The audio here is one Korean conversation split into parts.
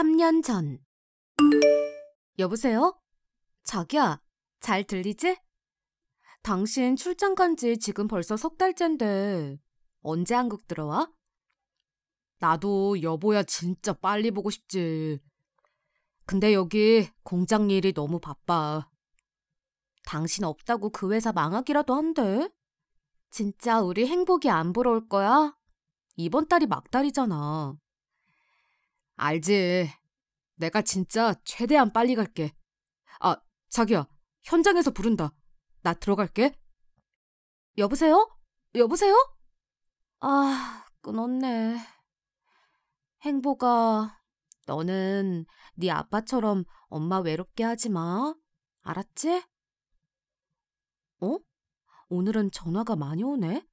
3년 전. 여보세요? 자기야, 잘 들리지? 당신 출장 간 지 지금 벌써 석 달째인데 언제 한국 들어와? 나도 여보야 진짜 빨리 보고 싶지. 근데 여기 공장 일이 너무 바빠. 당신 없다고 그 회사 망하기라도 한데? 진짜 우리 행복이 안 부러울 거야? 이번 달이 막달이잖아. 알지. 내가 진짜 최대한 빨리 갈게. 아, 자기야. 현장에서 부른다. 나 들어갈게. 여보세요? 여보세요? 아, 끊었네. 행복아, 너는 네 아빠처럼 엄마 외롭게 하지 마. 알았지? 어? 오늘은 전화가 많이 오네.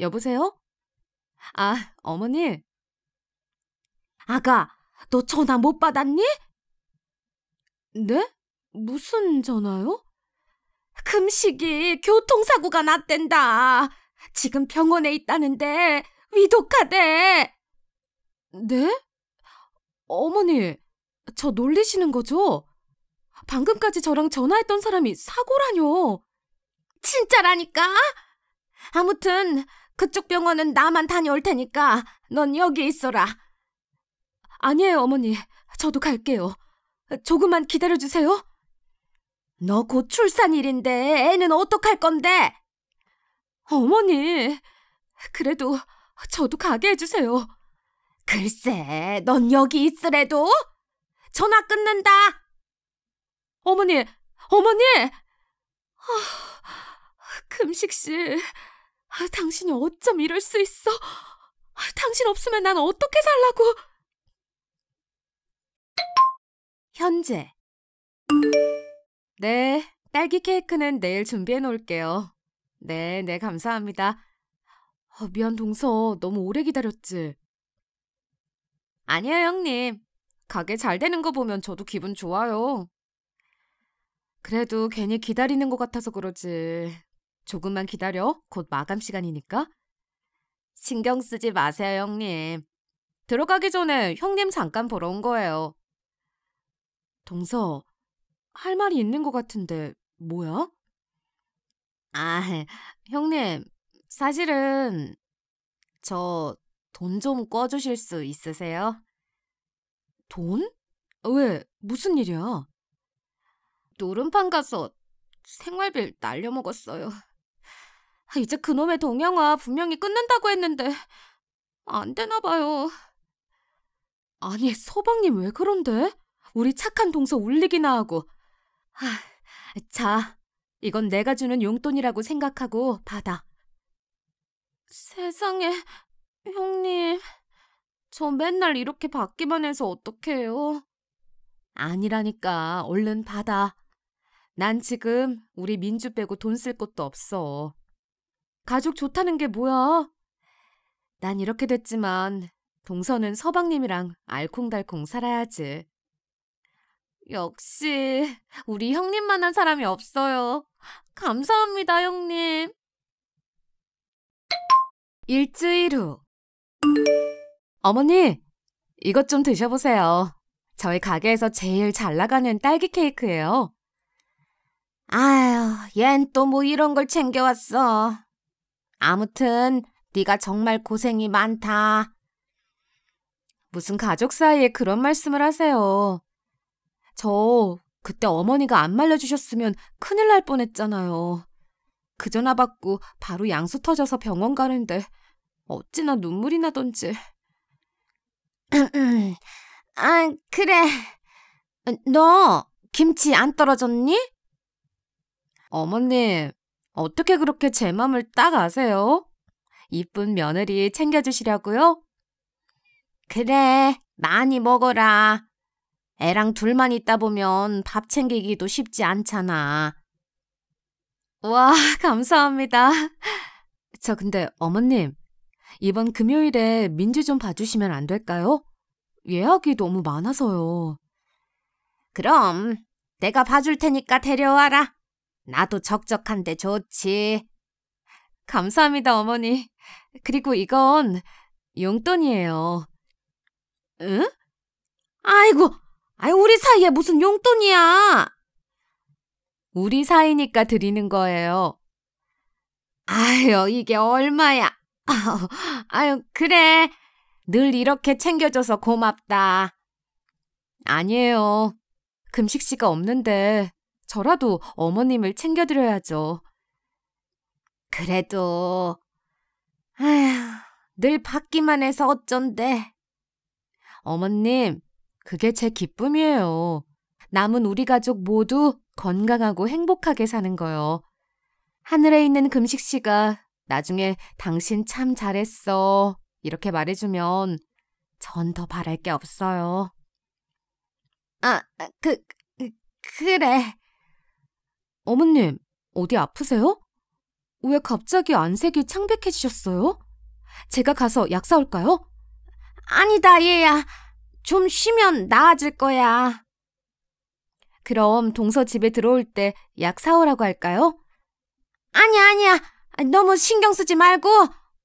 여보세요? 아, 어머니. 아가, 너 전화 못 받았니? 네? 무슨 전화요? 금식이 교통사고가 났댄다. 지금 병원에 있다는데 위독하대. 네? 어머니, 저 놀리시는 거죠? 방금까지 저랑 전화했던 사람이 사고라뇨. 진짜라니까? 아무튼 그쪽 병원은 나만 다녀올 테니까 넌 여기 있어라. 아니에요, 어머니. 저도 갈게요. 조금만 기다려주세요. 너 곧 출산일인데 애는 어떡할 건데? 어머니, 그래도 저도 가게 해주세요. 글쎄, 넌 여기 있으래도? 전화 끊는다! 어머니, 어머니! 아, 금식씨, 당신이 어쩜 이럴 수 있어? 당신 없으면 난 어떻게 살라고? 현재 네, 딸기 케이크는 내일 준비해 놓을게요. 네, 네, 감사합니다. 어, 미안, 동서. 너무 오래 기다렸지? 아니에요, 형님. 가게 잘 되는 거 보면 저도 기분 좋아요. 그래도 괜히 기다리는 것 같아서 그러지. 조금만 기다려. 곧 마감 시간이니까. 신경 쓰지 마세요, 형님. 들어가기 전에 형님 잠깐 보러 온 거예요. 동서, 할 말이 있는 것 같은데 뭐야? 아, 형님, 사실은 저 돈 좀꿔주실수 있으세요? 돈? 왜? 무슨 일이야? 노름판 가서 생활비를 날려먹었어요. 이제 그놈의 동영화 분명히 끊는다고 했는데 안 되나 봐요. 아니, 서방님 왜 그런데? 우리 착한 동서 울리기나 하고. 하, 아, 자, 이건 내가 주는 용돈이라고 생각하고 받아. 세상에, 형님. 저 맨날 이렇게 받기만 해서 어떡해요? 아니라니까, 얼른 받아. 난 지금 우리 민주 빼고 돈쓸 것도 없어. 가족 좋다는 게 뭐야? 난 이렇게 됐지만 동서는 서방님이랑 알콩달콩 살아야지. 역시 우리 형님만한 사람이 없어요. 감사합니다, 형님. 일주일 후 어머니, 이것 좀 드셔보세요. 저희 가게에서 제일 잘 나가는 딸기 케이크예요. 아휴얜 또 뭐 이런 걸 챙겨왔어. 아무튼 네가 정말 고생이 많다. 무슨 가족 사이에 그런 말씀을 하세요. 저 그때 어머니가 안 말려주셨으면 큰일 날 뻔했잖아요. 그 전화 받고 바로 양수 터져서 병원 가는데 어찌나 눈물이 나던지. 아, 그래. 너 김치 안 떨어졌니? 어머님, 어떻게 그렇게 제 맘을 딱 아세요? 이쁜 며느리 챙겨주시려고요? 그래, 많이 먹어라. 애랑 둘만 있다 보면 밥 챙기기도 쉽지 않잖아. 와, 감사합니다. 저 근데 어머님, 이번 금요일에 민지 좀 봐주시면 안 될까요? 예약이 너무 많아서요. 그럼 내가 봐줄 테니까 데려와라. 나도 적적한데 좋지. 감사합니다, 어머니. 그리고 이건 용돈이에요. 응? 아이고, 아이, 우리 사이에 무슨 용돈이야! 우리 사이니까 드리는 거예요. 아유, 이게 얼마야. 아유, 그래. 늘 이렇게 챙겨줘서 고맙다. 아니에요. 금식 씨가 없는데 저라도 어머님을 챙겨드려야죠. 그래도 아휴, 늘 받기만 해서 어쩐데. 어머님, 그게 제 기쁨이에요. 남은 우리 가족 모두 건강하고 행복하게 사는 거요. 하늘에 있는 금식 씨가 나중에 당신 참 잘했어. 이렇게 말해주면 전 더 바랄 게 없어요. 아, 그, 그 그래. 그 어머님, 어디 아프세요? 왜 갑자기 안색이 창백해지셨어요? 제가 가서 약 사올까요? 아니다, 얘야. 좀 쉬면 나아질 거야. 그럼 동서 집에 들어올 때 약 사오라고 할까요? 아니야, 아니야. 너무 신경 쓰지 말고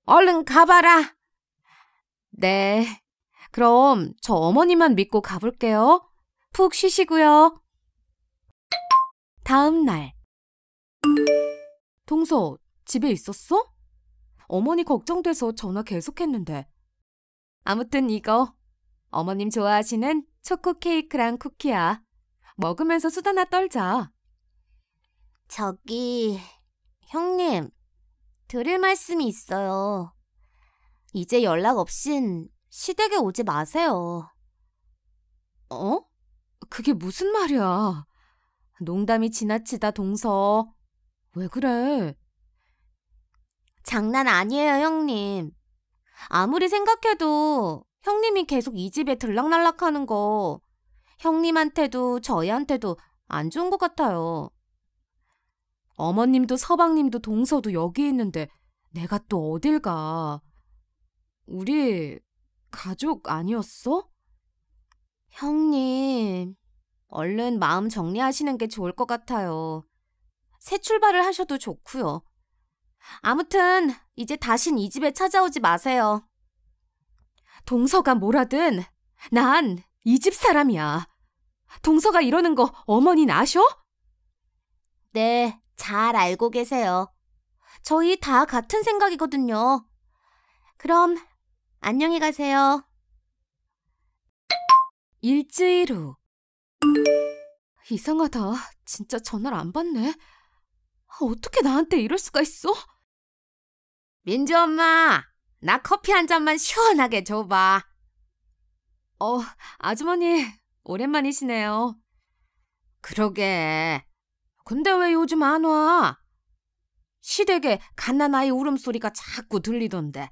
얼른 가봐라. 네. 그럼 저 어머니만 믿고 가볼게요. 푹 쉬시고요. 다음 날. 동서, 집에 있었어? 어머니 걱정돼서 전화 계속했는데. 아무튼 이거 어머님 좋아하시는 초코 케이크랑 쿠키야. 먹으면서 수다나 떨자. 저기, 형님, 들을 말씀이 있어요. 이제 연락 없인 시댁에 오지 마세요. 어? 그게 무슨 말이야? 농담이 지나치다, 동서. 왜 그래? 장난 아니에요, 형님. 아무리 생각해도 형님이 계속 이 집에 들락날락 하는 거 형님한테도 저희한테도 안 좋은 것 같아요. 어머님도 서방님도 동서도 여기 있는데 내가 또 어딜 가. 우리 가족 아니었어? 형님, 얼른 마음 정리하시는 게 좋을 것 같아요. 새 출발을 하셔도 좋고요. 아무튼 이제 다신 이 집에 찾아오지 마세요. 동서가 뭐라든 난 이 집 사람이야. 동서가 이러는 거 어머니 아셔? 네, 잘 알고 계세요. 저희 다 같은 생각이거든요. 그럼 안녕히 가세요. 일주일 후 이상하다. 진짜 전화를 안 받네. 어떻게 나한테 이럴 수가 있어? 민주 엄마, 나 커피 한 잔만 시원하게 줘봐. 어, 아주머니, 오랜만이시네요. 그러게. 근데 왜 요즘 안 와? 시댁에 갓난아이 울음소리가 자꾸 들리던데.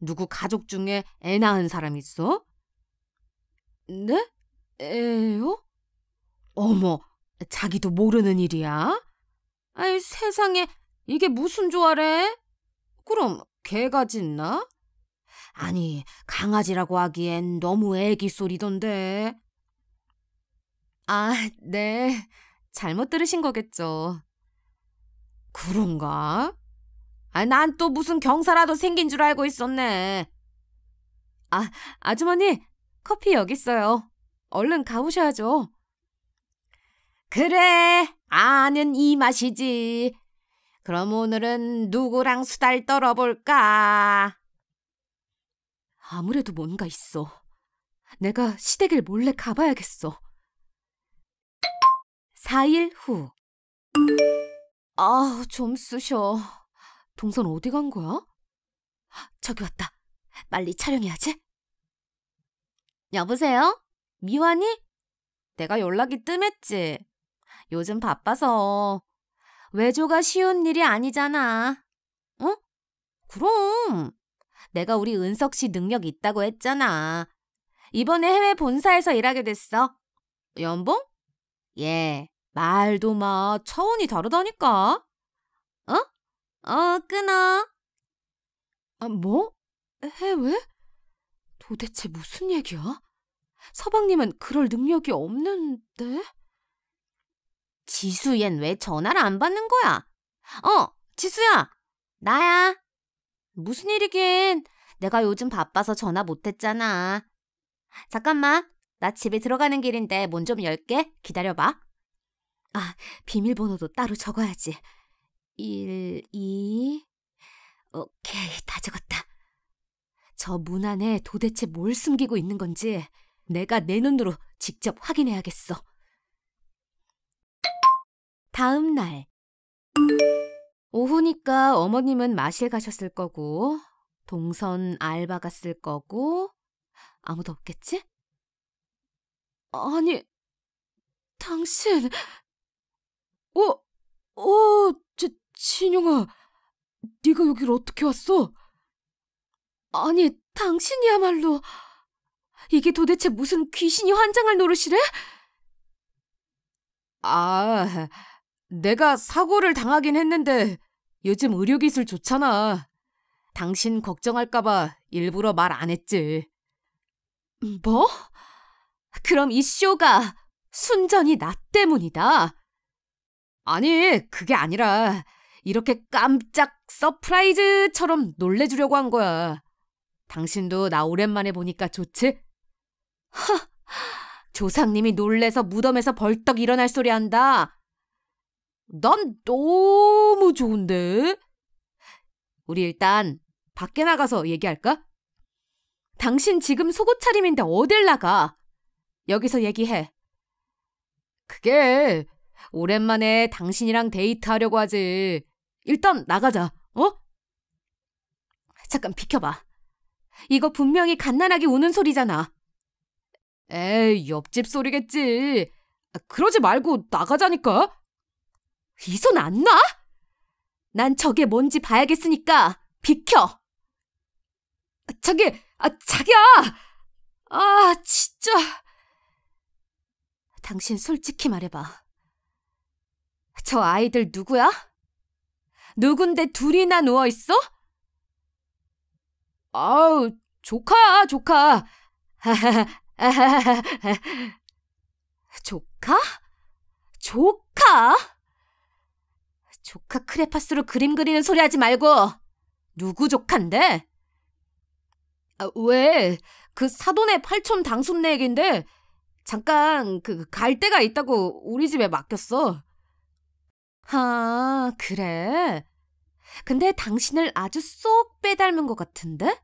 누구 가족 중에 애 낳은 사람 있어? 네? 에요? 어머, 자기도 모르는 일이야? 아이, 세상에, 이게 무슨 조화래? 그럼 개가짖나 아니, 강아지라고 하기엔 너무 애기 소리던데. 아, 네. 잘못 들으신 거겠죠. 그런가? 아, 난 또 무슨 경사라도 생긴 줄 알고 있었네. 아, 아주머니, 커피 여기 있어요. 얼른 가보셔야죠. 그래, 아는 이 맛이지. 그럼 오늘은 누구랑 수다를 떨어볼까? 아무래도 뭔가 있어. 내가 시댁을 몰래 가봐야겠어. 4일 후. 아, 좀 쑤셔. 동선 어디 간 거야? 저기 왔다. 빨리 촬영해야지. 여보세요? 미환이? 내가 연락이 뜸했지. 요즘 바빠서 외조가 쉬운 일이 아니잖아. 어? 그럼. 내가 우리 은석 씨 능력 있다고 했잖아. 이번에 해외 본사에서 일하게 됐어. 연봉? 예, 말도 마. 차원이 다르다니까. 어? 어, 끊어. 아, 뭐? 해외? 도대체 무슨 얘기야? 서방님은 그럴 능력이 없는데? 지수 얜 왜 전화를 안 받는 거야? 어, 지수야. 나야. 무슨 일이긴. 내가 요즘 바빠서 전화 못 했잖아. 잠깐만. 나 집에 들어가는 길인데 문 좀 열게. 기다려봐. 아, 비밀번호도 따로 적어야지. 1, 2. 오케이, 다 적었다. 저 문 안에 도대체 뭘 숨기고 있는 건지 내가 내 눈으로 직접 확인해야겠어. 다음 날. 오후니까 어머님은 마실 가셨을 거고, 동선 알바 갔을 거고, 아무도 없겠지? 아니, 당신, 어, 어, 지, 진용아 네가 여길 어떻게 왔어? 아니, 당신이야말로 이게 도대체 무슨 귀신이 환장할 노릇이래? 아, 내가 사고를 당하긴 했는데 요즘 의료기술 좋잖아. 당신 걱정할까봐 일부러 말 안 했지. 뭐? 그럼 이 쇼가 순전히 나 때문이다? 아니, 그게 아니라 이렇게 깜짝 서프라이즈처럼 놀래주려고 한 거야. 당신도 나 오랜만에 보니까 좋지? 하! 조상님이 놀래서 무덤에서 벌떡 일어날 소리 한다. 난 너무 좋은데? 우리 일단 밖에 나가서 얘기할까? 당신 지금 속옷 차림인데 어딜 나가? 여기서 얘기해. 그게 오랜만에 당신이랑 데이트하려고 하지. 일단 나가자, 어? 잠깐 비켜봐. 이거 분명히 갓난아기 우는 소리잖아. 에이, 옆집 소리겠지. 그러지 말고 나가자니까. 이손안 놔? 난 저게 뭔지 봐야겠으니까 비켜. 저기 아, 자기야! 아, 진짜. 당신 솔직히 말해봐. 저 아이들 누구야? 누군데 둘이나 누워있어? 아우, 조카야, 조카. 조카? 조카? 조카 크레파스로 그림 그리는 소리 하지 말고 누구 조칸데 아, 왜? 그 사돈의 팔촌 당순네 얘긴데 잠깐 그갈 데가 있다고 우리 집에 맡겼어. 아, 그래? 근데 당신을 아주 쏙 빼닮은 것 같은데?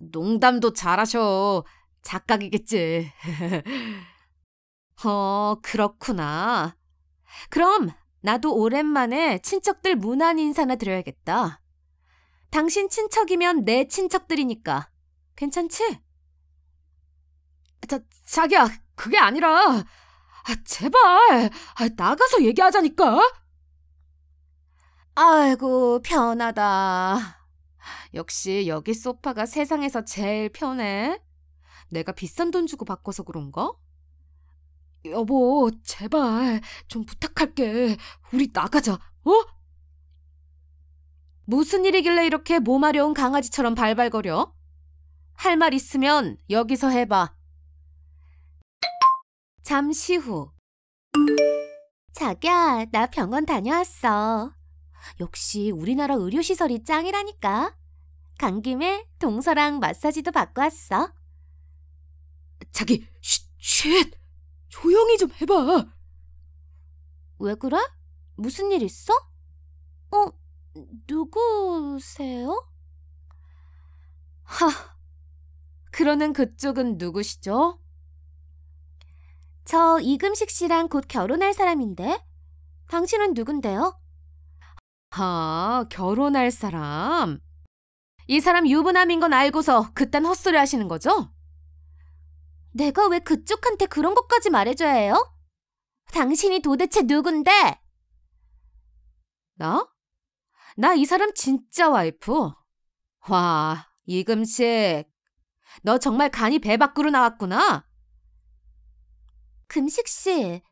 농담도 잘하셔. 작각이겠지. 어, 그렇구나. 그럼 나도 오랜만에 친척들 무난 인사나 드려야겠다. 당신 친척이면 내 친척들이니까. 괜찮지? 자, 자기야, 그게 아니라, 아, 제발, 아, 나가서 얘기하자니까? 아이고, 편하다. 역시 여기 소파가 세상에서 제일 편해. 내가 비싼 돈 주고 바꿔서 그런가? 여보, 제발 좀 부탁할게. 우리 나가자. 어? 무슨 일이길래 이렇게 몸아려운 강아지처럼 발발거려? 할 말 있으면 여기서 해봐. 잠시 후. 자기야, 나 병원 다녀왔어. 역시 우리나라 의료시설이 짱이라니까. 간 김에 동서랑 마사지도 받고 왔어. 자기, 쉿, 쉿! 조용히 좀 해봐. 왜 그래? 무슨 일 있어? 어, 누구세요? 하, 그러는 그쪽은 누구시죠? 저 이금식 씨랑 곧 결혼할 사람인데 당신은 누군데요? 아, 결혼할 사람? 이 사람 유부남인 건 알고서 그딴 헛소리 하시는 거죠? 내가 왜 그쪽한테 그런 것까지 말해줘야 해요? 당신이 도대체 누군데? 나? 나 이 사람 진짜 와이프. 와, 이금식. 너 정말 간이 배 밖으로 나왔구나. 금식 씨,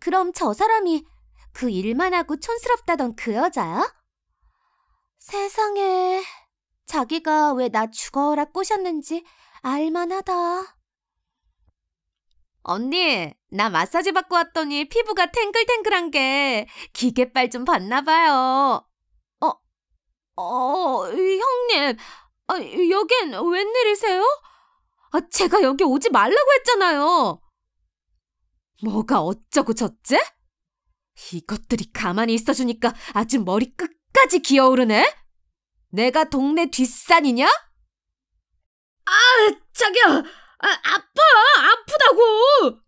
그럼 저 사람이 그 일만 하고 촌스럽다던 그 여자야? 세상에, 자기가 왜 나 죽어라 꼬셨는지 알만하다. 언니, 나 마사지 받고 왔더니 피부가 탱글탱글한 게 기계빨 좀 봤나 봐요. 어, 어, 형님, 아, 여긴 웬일이세요? 아, 제가 여기 오지 말라고 했잖아요. 뭐가 어쩌고 저째? 이것들이 가만히 있어주니까 아주 머리 끝까지 기어오르네? 내가 동네 뒷산이냐? 아, 저기요! 아, 아파! 아프다고!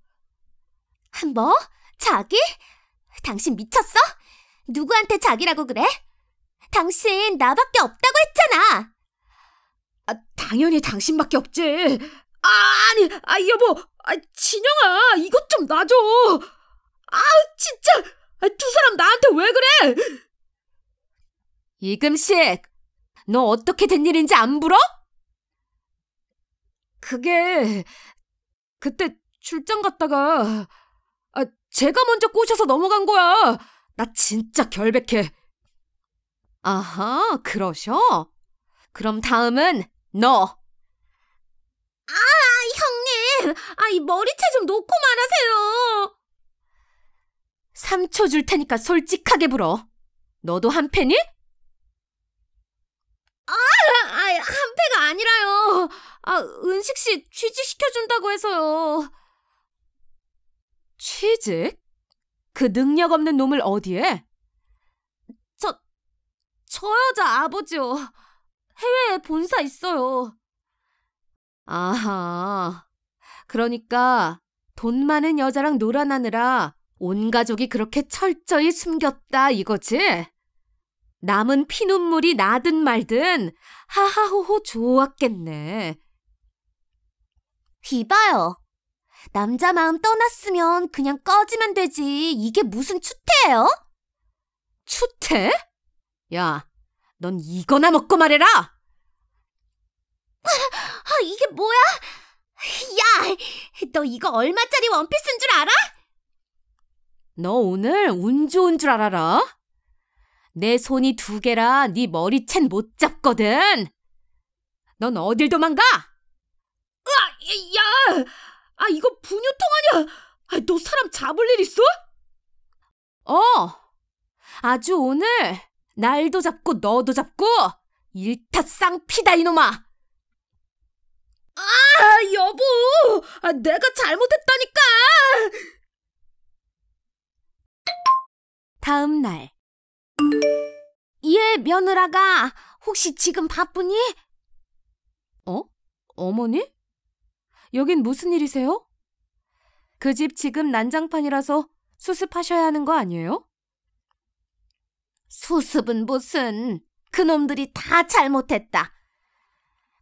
아, 뭐? 자기? 당신 미쳤어? 누구한테 자기라고 그래? 당신 나밖에 없다고 했잖아! 아, 당연히 당신밖에 없지. 아, 아니, 아, 여보, 아, 진영아, 이것 좀 놔줘. 아, 진짜, 아, 두 사람 나한테 왜 그래? 이금식, 너 어떻게 된 일인지 안 불어? 그게 그때 출장 갔다가 아, 제가 먼저 꼬셔서 넘어간 거야. 나 진짜 결백해. 아하, 그러셔? 그럼 다음은 너. 아, 형님! 아, 이 머리채 좀 놓고 말하세요! 3초 줄 테니까 솔직하게 불어. 너도 한 팬이? 한 패가 아니라요. 아, 은식 씨 취직시켜준다고 해서요. 취직? 그 능력 없는 놈을 어디에? 저, 저 여자 아버지요. 해외에 본사 있어요. 아하. 그러니까 돈 많은 여자랑 놀아나느라 온 가족이 그렇게 철저히 숨겼다 이거지? 남은 피눈물이 나든 말든 하하호호 좋았겠네. 이봐요. 남자 마음 떠났으면 그냥 꺼지면 되지. 이게 무슨 추태예요? 추태? 야, 넌 이거나 먹고 말해라! 아, 이게 뭐야? 야, 너 이거 얼마짜리 원피스인 줄 알아? 너 오늘 운 좋은 줄 알아라. 내 손이 두 개라 네머리채못 잡거든. 넌 어딜 도망가? 으아, 야! 아, 이거 분유통 아니야? 아, 너 사람 잡을 일 있어? 어. 아주 오늘 날도 잡고 너도 잡고 일타쌍피다 이놈아. 아, 여보! 아, 내가 잘못했다니까! 다음 날 예, 며느라가 혹시 지금 바쁘니? 어? 어머니? 여긴 무슨 일이세요? 그 집 지금 난장판이라서 수습하셔야 하는 거 아니에요? 수습은 무슨 그놈들이 다 잘못했다.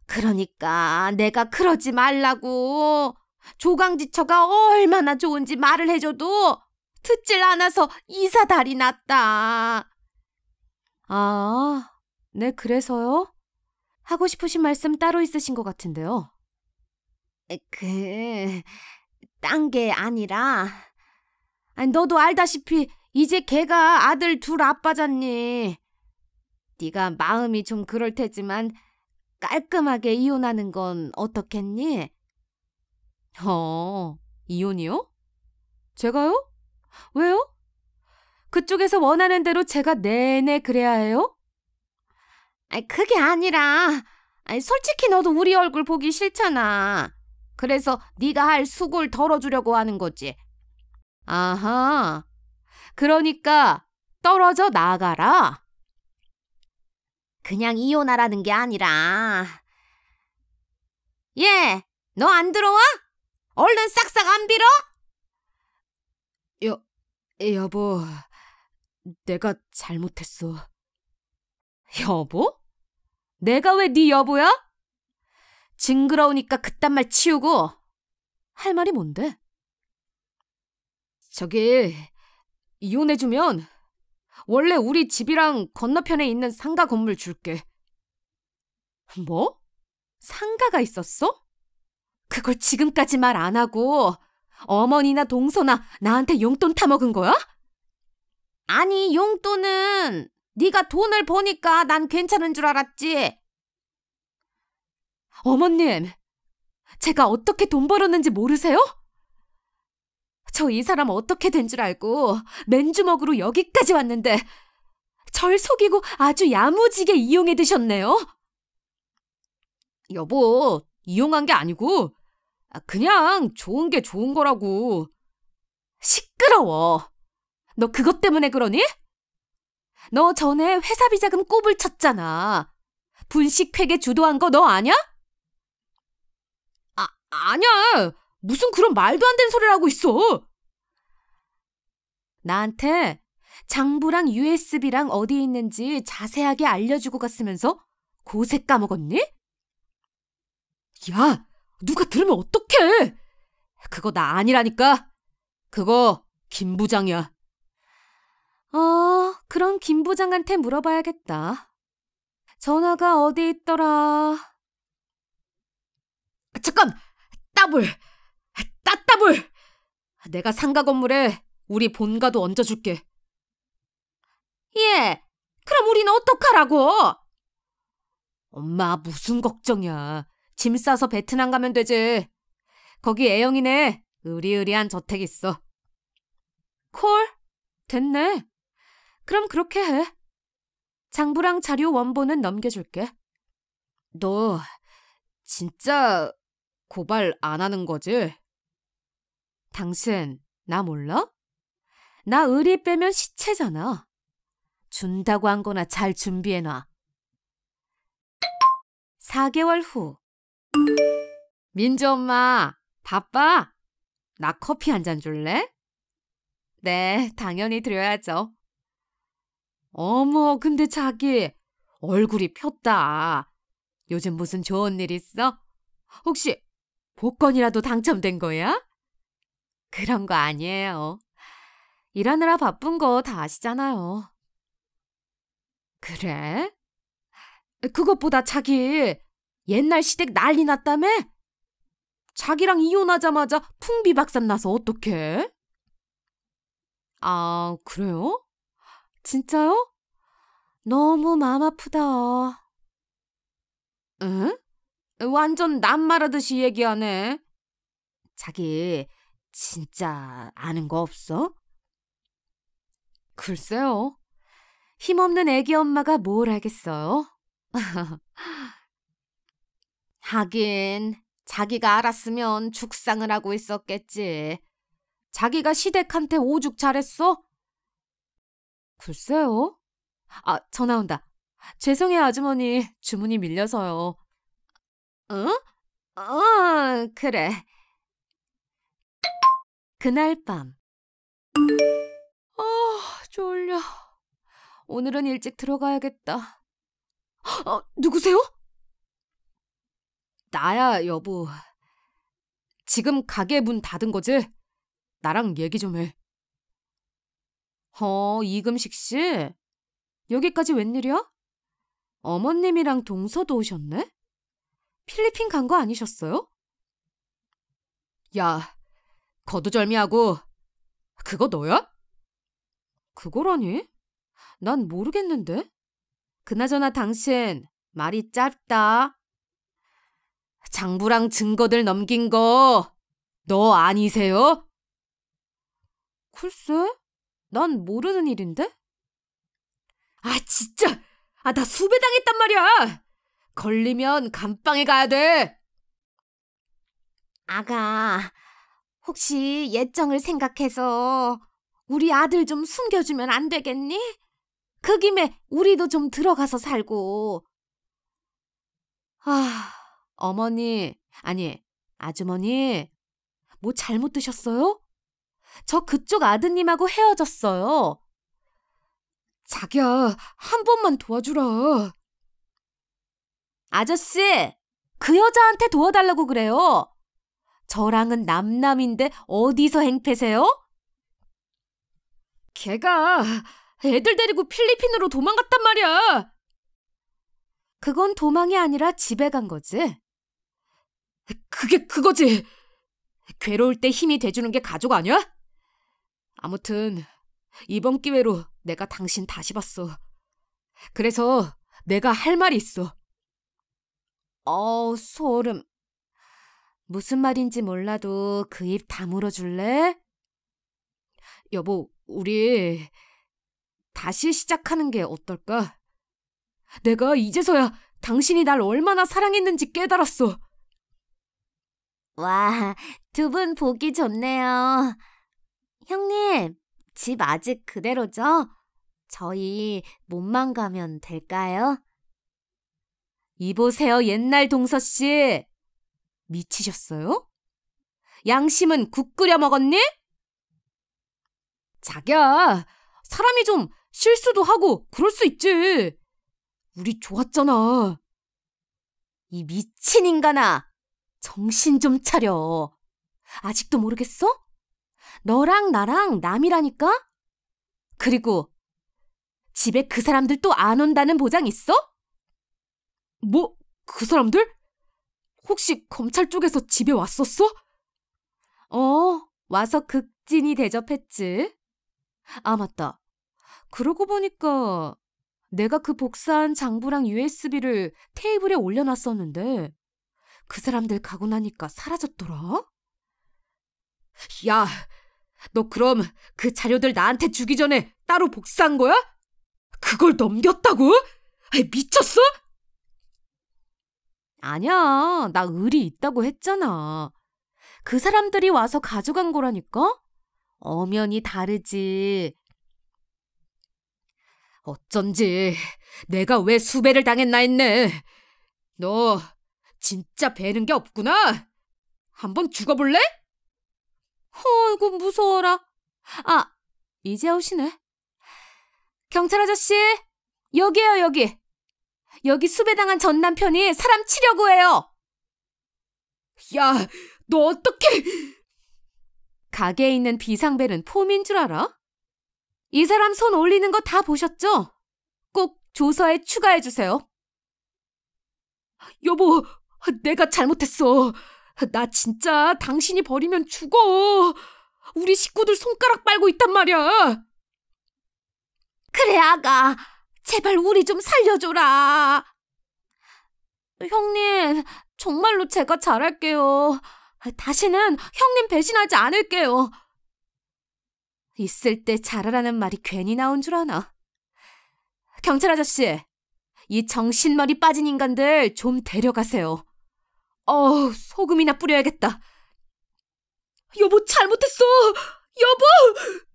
그러니까 내가 그러지 말라고 조강지처가 얼마나 좋은지 말을 해줘도 듣질 않아서 이사달이 났다. 아, 네, 그래서요? 하고 싶으신 말씀 따로 있으신 것 같은데요. 그, 딴 게 아니라. 아니, 너도 알다시피 이제 걔가 아들 둘 아빠잖니. 네가 마음이 좀 그럴 테지만 깔끔하게 이혼하는 건 어떻겠니? 어, 이혼이요? 제가요? 왜요? 그쪽에서 원하는 대로 제가 내내 그래야 해요? 아이, 그게 아니라 아이, 솔직히 너도 우리 얼굴 보기 싫잖아. 그래서 네가 할 수고를 덜어주려고 하는 거지. 아하. 그러니까 떨어져 나가라. 그냥 이혼하라는 게 아니라. 예, 너 안 들어와? 얼른 싹싹 안 빌어? 여, 여보. 내가 잘못했어. 여보? 내가 왜 네 여보야? 징그러우니까 그딴 말 치우고 할 말이 뭔데? 저기 이혼해주면 원래 우리 집이랑 건너편에 있는 상가 건물 줄게. 뭐? 상가가 있었어? 그걸 지금까지 말 안 하고 어머니나 동서나 나한테 용돈 타먹은 거야? 아니 용돈은 네가 돈을 버니까 난 괜찮은 줄 알았지. 어머님, 제가 어떻게 돈 벌었는지 모르세요? 저 이 사람 어떻게 된 줄 알고 맨주먹으로 여기까지 왔는데 절 속이고 아주 야무지게 이용해 드셨네요. 여보, 이용한 게 아니고 그냥 좋은 게 좋은 거라고. 시끄러워. 너 그것 때문에 그러니? 너 전에 회사 비자금 꼽을 쳤잖아. 분식회계 주도한 거 너 아냐? 아, 아냐! 무슨 그런 말도 안 되는 소리를 하고 있어! 나한테 장부랑 USB랑 어디 있는지 자세하게 알려주고 갔으면서 고새 까먹었니? 야, 누가 들으면 어떡해! 그거 나 아니라니까! 그거 김 부장이야. 어, 그럼 김 부장한테 물어봐야겠다. 전화가 어디 있더라? 잠깐! 따불따따불 내가 상가 건물에 우리 본가도 얹어줄게. 예, 그럼 우린 어떡하라고? 엄마, 무슨 걱정이야. 짐 싸서 베트남 가면 되지. 거기 애영이네. 의리의리한 저택 있어. 콜? 됐네. 그럼 그렇게 해. 장부랑 자료 원본은 넘겨줄게. 너 진짜 고발 안 하는 거지? 당신 나 몰라? 나 의리 빼면 시체잖아. 준다고 한 거나 잘 준비해놔. 4개월 후 민주 엄마 바빠? 나 커피 한 잔 줄래? 네, 당연히 드려야죠. 어머, 근데 자기 얼굴이 폈다. 요즘 무슨 좋은 일 있어? 혹시 복권이라도 당첨된 거야? 그런 거 아니에요. 일하느라 바쁜 거 다 아시잖아요. 그래? 그것보다 자기 옛날 시댁 난리 났다며? 자기랑 이혼하자마자 풍비박산 나서 어떡해? 아, 그래요? 진짜요? 너무 마음 아프다. 응? 완전 남 말하듯이 얘기하네. 자기 진짜 아는 거 없어? 글쎄요. 힘없는 애기 엄마가 뭘 알겠어요? 하긴 자기가 알았으면 죽상을 하고 있었겠지. 자기가 시댁한테 오죽 잘했어? 글쎄요. 아, 전화 온다. 죄송해요, 아주머니. 주문이 밀려서요. 응? 어? 어, 그래. 그날 밤. 아, 어, 졸려. 오늘은 일찍 들어가야겠다. 어, 누구세요? 나야, 여보. 지금 가게 문 닫은 거지? 나랑 얘기 좀 해. 어, 이금식 씨? 여기까지 웬일이야? 어머님이랑 동서도 오셨네? 필리핀 간 거 아니셨어요? 야, 거두절미하고 그거 너야? 그거라니? 난 모르겠는데. 그나저나 당신 말이 짧다. 장부랑 증거들 넘긴 거 너 아니세요? 글쎄, 난 모르는 일인데? 아, 진짜! 아, 나 수배당했단 말이야! 걸리면 감방에 가야 돼! 아가, 혹시 예정을 생각해서 우리 아들 좀 숨겨주면 안 되겠니? 그 김에 우리도 좀 들어가서 살고. 아, 어머니, 아니, 아주머니, 뭐 잘못 드셨어요? 저 그쪽 아드님하고 헤어졌어요. 자기야, 한 번만 도와주라. 아저씨, 그 여자한테 도와달라고 그래요. 저랑은 남남인데 어디서 행패세요? 걔가 애들 데리고 필리핀으로 도망갔단 말이야. 그건 도망이 아니라 집에 간 거지. 그게 그거지. 괴로울 때 힘이 돼주는 게 가족 아니야? 아무튼 이번 기회로 내가 당신 다시 봤어. 그래서 내가 할 말이 있어. 어, 소름. 무슨 말인지 몰라도 그 입 다물어 줄래? 여보, 우리 다시 시작하는 게 어떨까? 내가 이제서야 당신이 날 얼마나 사랑했는지 깨달았어. 와, 두 분 보기 좋네요. 형님, 집 아직 그대로죠? 저희 몸만 가면 될까요? 이보세요, 옛날 동서 씨. 미치셨어요? 양심은 국 끓여 먹었니? 자기야, 사람이 좀 실수도 하고 그럴 수 있지. 우리 좋았잖아. 이 미친 인간아, 정신 좀 차려. 아직도 모르겠어? 너랑 나랑 남이라니까? 그리고 집에 그 사람들 또 안 온다는 보장 있어? 뭐, 그 사람들? 혹시 검찰 쪽에서 집에 왔었어? 어, 와서 극진히 대접했지. 아, 맞다. 그러고 보니까 내가 그 복사한 장부랑 USB를 테이블에 올려놨었는데 그 사람들 가고 나니까 사라졌더라? 야, 너 그럼 그 자료들 나한테 주기 전에 따로 복사한 거야? 그걸 넘겼다고? 아이, 미쳤어? 아니야. 나 의리 있다고 했잖아. 그 사람들이 와서 가져간 거라니까? 엄연히 다르지. 어쩐지 내가 왜 수배를 당했나 했네. 너 진짜 배는 게 없구나. 한번 죽어볼래? 어이구, 무서워라. 아, 이제 오시네. 경찰 아저씨, 여기에요, 여기. 여기 수배당한 전 남편이 사람 치려고 해요. 야, 너 어떻게... 가게에 있는 비상벨은 폼인 줄 알아? 이 사람 손 올리는 거 다 보셨죠? 꼭 조서에 추가해주세요. 여보, 내가 잘못했어. 나 진짜 당신이 버리면 죽어. 우리 식구들 손가락 빨고 있단 말이야. 그래, 아가. 제발 우리 좀 살려줘라. 형님, 정말로 제가 잘할게요. 다시는 형님 배신하지 않을게요. 있을 때 잘하라는 말이 괜히 나온 줄 아나. 경찰 아저씨, 이 정신머리 빠진 인간들 좀 데려가세요. 어우, 소금이나 뿌려야겠다. 여보, 잘못했어! 여보!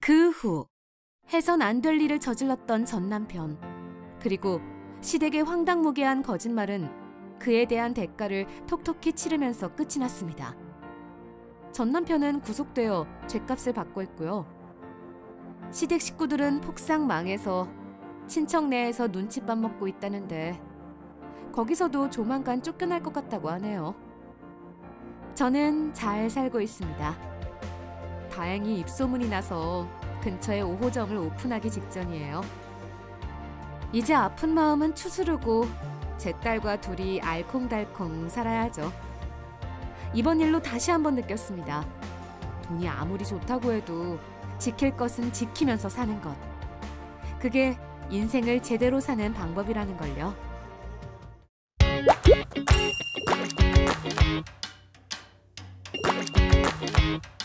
그 후, 해선 안될 일을 저질렀던 전 남편, 그리고 시댁의 황당무계한 거짓말은 그에 대한 대가를 톡톡히 치르면서 끝이 났습니다. 전 남편은 구속되어 죗값을 받고 있고요. 시댁 식구들은 폭삭 망해서 친척 내에서 눈칫밥 먹고 있다는데 거기서도 조만간 쫓겨날 것 같다고 하네요. 저는 잘 살고 있습니다. 다행히 입소문이 나서 근처에 5호점을 오픈하기 직전이에요. 이제 아픈 마음은 추스르고 제 딸과 둘이 알콩달콩 살아야죠. 이번 일로 다시 한번 느꼈습니다. 돈이 아무리 좋다고 해도 지킬 것은 지키면서 사는 것. 그게 인생을 제대로 사는 방법이라는 걸요. Thank hum.